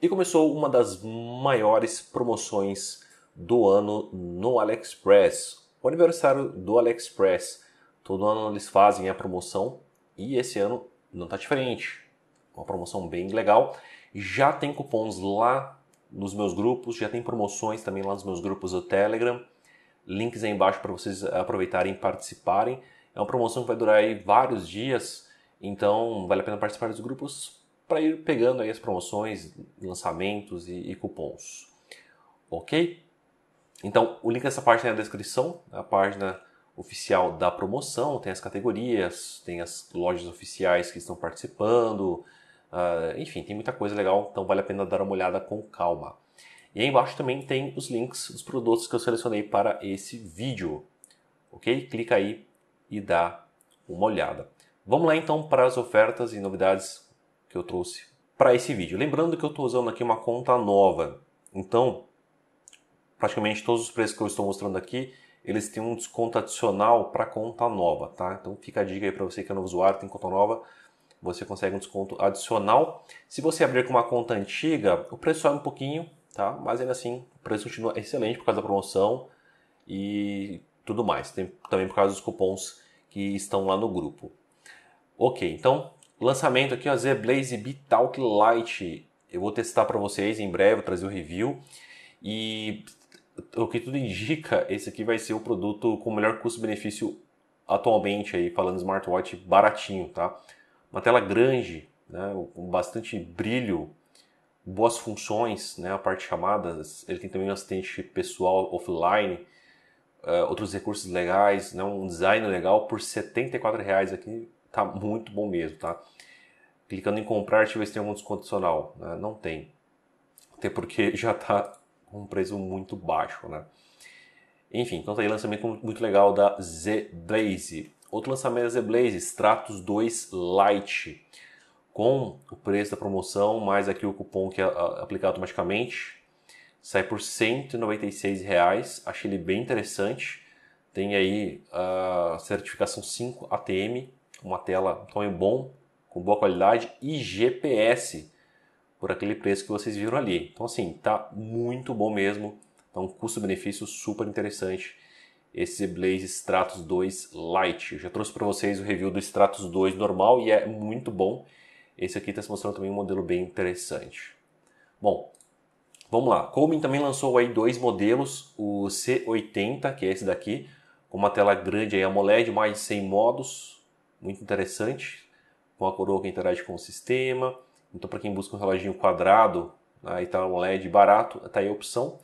E começou uma das maiores promoções do ano no AliExpress. O aniversário do AliExpress. Todo ano eles fazem a promoção e esse ano não está diferente. Uma promoção bem legal. Já tem cupons lá nos meus grupos, já tem promoções também lá nos meus grupos do Telegram. Links aí embaixo para vocês aproveitarem e participarem. É uma promoção que vai durar aí vários dias, então vale a pena participar dos grupos para ir pegando aí as promoções, lançamentos e, e cupons. Ok? Então, o link dessa página tá é na descrição, a página oficial da promoção, tem as categorias, tem as lojas oficiais que estão participando, uh, enfim, tem muita coisa legal, então vale a pena dar uma olhada com calma. E aí embaixo também tem os links dos produtos que eu selecionei para esse vídeo, ok? Clica aí e dá uma olhada. Vamos lá então para as ofertas e novidades que eu trouxe para esse vídeo. Lembrando que eu estou usando aqui uma conta nova, então praticamente todos os preços que eu estou mostrando aqui eles têm um desconto adicional para conta nova, tá? Então fica a dica aí para você que é novo usuário, tem conta nova, você consegue um desconto adicional. Se você abrir com uma conta antiga, o preço sobe um pouquinho, tá? Mas ainda assim, o preço continua excelente por causa da promoção e tudo mais. Tem também por causa dos cupons que estão lá no grupo. Ok, então Lançamento aqui, ó, Zblaze B-Talk Lite. Eu vou testar para vocês em breve, vou trazer o review. E o que tudo indica, esse aqui vai ser o produto com o melhor custo-benefício atualmente aí, falando smartwatch baratinho, tá? Uma tela grande, né, com bastante brilho, boas funções, né, a parte de chamadas, ele tem também um assistente pessoal offline, uh, outros recursos legais, né, um design legal por R$ 74 reais aqui, tá muito bom mesmo, tá? Clicando em comprar, deixa eu ver se tem algum desconto adicional. Né? Não tem. Até porque já tá com um preço muito baixo, né? Enfim, então tá aí lançamento muito legal da Z Blaze. Outro lançamento da Z Blaze, Stratos 2 Lite. Com o preço da promoção, mais aqui o cupom que é aplicado automaticamente, sai por R$ reais Achei ele bem interessante. Tem aí ah, a certificação 5 ATM, uma tela tamanho bom, com boa qualidade e GPS por aquele preço que vocês viram ali. Então assim, tá muito bom mesmo. Então custo-benefício super interessante esse Blaze Stratos 2 Lite. Eu já trouxe para vocês o review do Stratos 2 normal e é muito bom. Esse aqui está se mostrando também um modelo bem interessante. Bom, vamos lá. Coleman também lançou aí dois modelos, o C80, que é esse daqui, com uma tela grande aí AMOLED, mais 100 modos, muito interessante, com a coroa que interage com o sistema. Então, para quem busca um reloginho quadrado, aí né, tá um LED barato, tá aí a opção.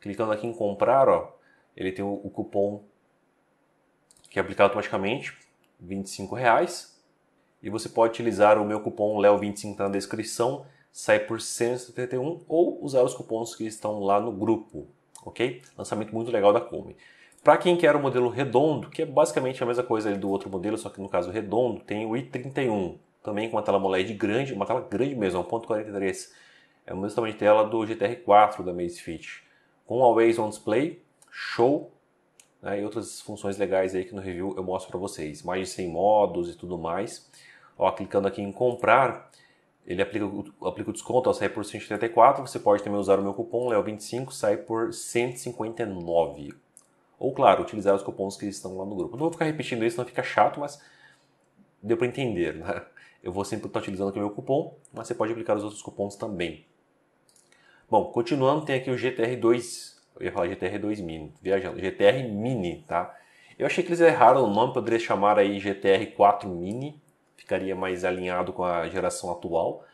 Clicando aqui em comprar, ó, ele tem o, cupom que é aplicado automaticamente, R$ E você pode utilizar o meu cupom LEO25 tá na descrição, sai por R$ ou usar os cupons que estão lá no grupo, ok? Lançamento muito legal da Come. Para quem quer o modelo redondo, que é basicamente a mesma coisa do outro modelo, só que no caso redondo, tem o i31, também com uma tela AMOLED grande, uma tela grande mesmo, 1.43. É, é o mesmo tamanho de tela do GTR4 da Macefit. Com Always On Display, show, né, e outras funções legais aí que no review eu mostro para vocês. Mais de 100 modos e tudo mais. Ó, clicando aqui em comprar, ele aplica, aplica o desconto, ó, sai por 174. Você pode também usar o meu cupom LEO25, sai por 159. Ou, claro, utilizar os cupons que estão lá no grupo. Não vou ficar repetindo isso, não fica chato, mas deu para entender, né? Eu vou sempre estar utilizando aqui o meu cupom, mas você pode aplicar os outros cupons também. Bom, continuando, tem aqui o GTR2, eu ia falar GTR2 Mini, viajando, GTR Mini, tá? Eu achei que eles erraram o nome, poderia chamar aí GTR4 Mini, ficaria mais alinhado com a geração atual,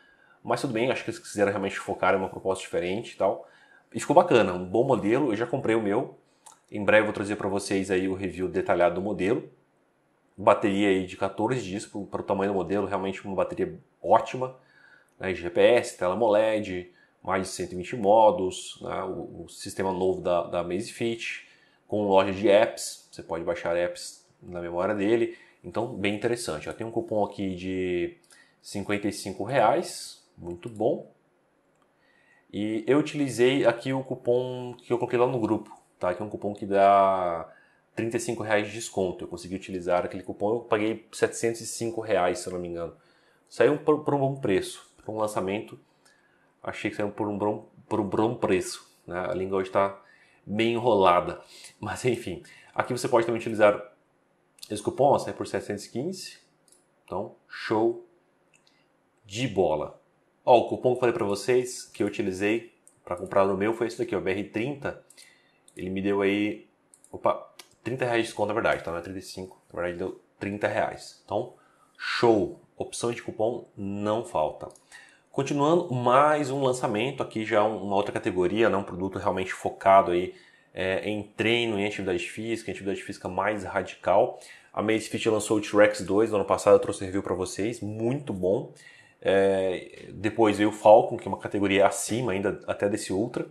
mas tudo bem, acho que eles quiseram realmente focar em uma proposta diferente e tal. E ficou bacana, um bom modelo, eu já comprei o meu, em breve eu vou trazer para vocês aí o review detalhado do modelo. Bateria aí de 14 dias para o tamanho do modelo, realmente uma bateria ótima. Né, GPS, tela AMOLED, mais de 120 modos, né, o, o, sistema novo da, da Amazfit, com loja de apps, você pode baixar apps na memória dele. Então, bem interessante. tem um cupom aqui de R$ reais, muito bom. E eu utilizei aqui o cupom que eu coloquei lá no grupo, tá? que é um cupom que dá 35 reais de desconto. Eu consegui utilizar aquele cupom, eu paguei 705 reais, se eu não me engano. Saiu por, por um bom preço, por um lançamento, achei que saiu por um bom, por um bom preço. Né? A língua hoje está bem enrolada, mas enfim. Aqui você pode também utilizar esse cupom, sai por 715, então show de bola. Ó, o cupom que eu falei para vocês, que eu utilizei para comprar no meu, foi esse daqui, o BR30, ele me deu aí. Opa, 30 reais de desconto, na verdade, tá? Não é 35, na verdade deu 30 reais. Então, show! Opção de cupom não falta. Continuando, mais um lançamento, aqui já uma outra categoria, né? um produto realmente focado aí é, em treino, em atividade física, em atividade física mais radical. A Macefit Fit lançou o T-Rex 2 no ano passado, eu trouxe review para vocês, muito bom. É, depois veio o Falcon, que é uma categoria acima ainda até desse Ultra.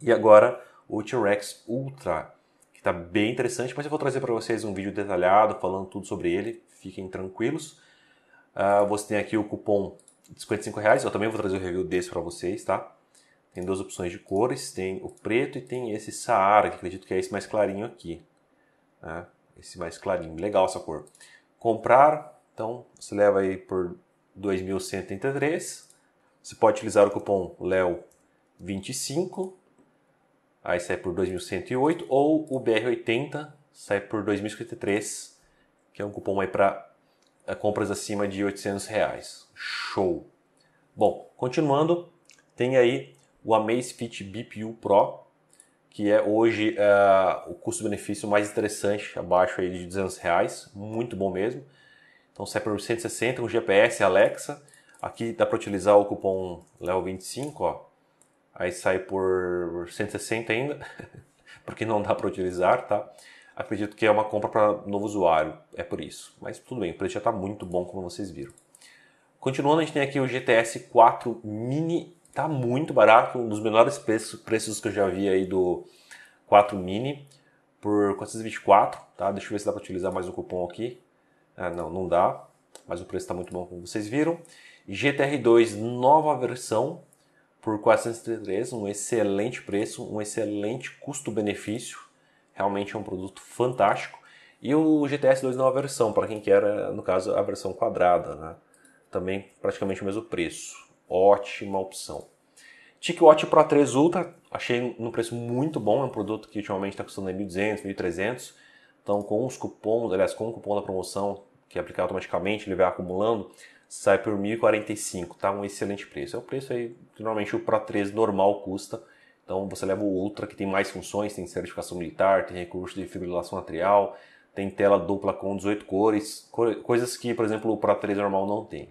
E agora o T-Rex Ultra, que está bem interessante, mas eu vou trazer para vocês um vídeo detalhado falando tudo sobre ele, fiquem tranquilos. Uh, você tem aqui o cupom de 55 reais, eu também vou trazer o um review desse para vocês, tá? Tem duas opções de cores, tem o preto e tem esse Saara, que acredito que é esse mais clarinho aqui. Né? Esse mais clarinho, legal essa cor. Comprar, então você leva aí por 2.133. Você pode utilizar o cupom LEO25 aí sai por 2.108, ou o BR80 sai por 2.053, que é um cupom aí para eh, compras acima de 800 reais. Show! Bom, continuando, tem aí o Amazfit BPU Pro, que é hoje eh, o custo-benefício mais interessante, abaixo aí de 200 reais, muito bom mesmo. Então sai por 160 um GPS Alexa. Aqui dá para utilizar o cupom LEO25, ó, aí sai por 160 ainda, porque não dá para utilizar, tá? Acredito que é uma compra para novo usuário, é por isso. Mas tudo bem, o preço já está muito bom, como vocês viram. Continuando, a gente tem aqui o GTS 4 Mini, tá muito barato, um dos menores preços, preços que eu já vi aí do 4 Mini, por 424, tá? Deixa eu ver se dá para utilizar mais um cupom aqui. Ah, não, não dá, mas o preço está muito bom, como vocês viram. GTR2, nova versão, por 433, um excelente preço, um excelente custo-benefício, realmente é um produto fantástico. E o GTS 2 nova versão, para quem quer, no caso, a versão quadrada, né? também praticamente o mesmo preço. Ótima opção. TicWatch Pro 3 Ultra, achei um preço muito bom, é um produto que ultimamente está custando 1.200, 1.300. Então, com os cupons, aliás, com o cupom da promoção que é aplicado automaticamente, ele vai acumulando, sai por 1.045, tá? Um excelente preço. É o preço aí que normalmente o Pro 3 normal custa. Então você leva o Ultra que tem mais funções, tem certificação militar, tem recurso de fibrilação atrial, tem tela dupla com 18 cores, coisas que, por exemplo, o Pro 3 normal não tem.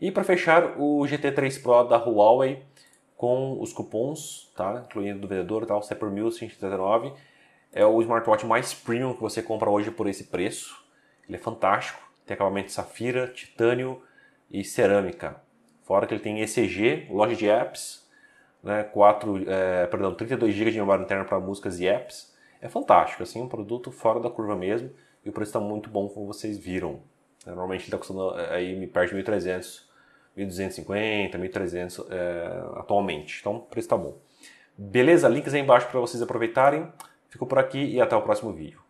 E para fechar, o GT3 Pro da Huawei com os cupons, tá? Incluindo do vendedor e sai por 1.139. É o smartwatch mais premium que você compra hoje por esse preço. Ele é fantástico tem acabamento de safira, titânio e cerâmica. Fora que ele tem ECG, loja de apps, né, 4, é, perdão, 32 GB de memória interna para músicas e apps. É fantástico, assim, um produto fora da curva mesmo e o preço está muito bom, como vocês viram. É, normalmente ele está custando é, aí me perde 1.300, 1.250, 1.300 é, atualmente. Então, o preço está bom. Beleza? Links aí embaixo para vocês aproveitarem. Fico por aqui e até o próximo vídeo.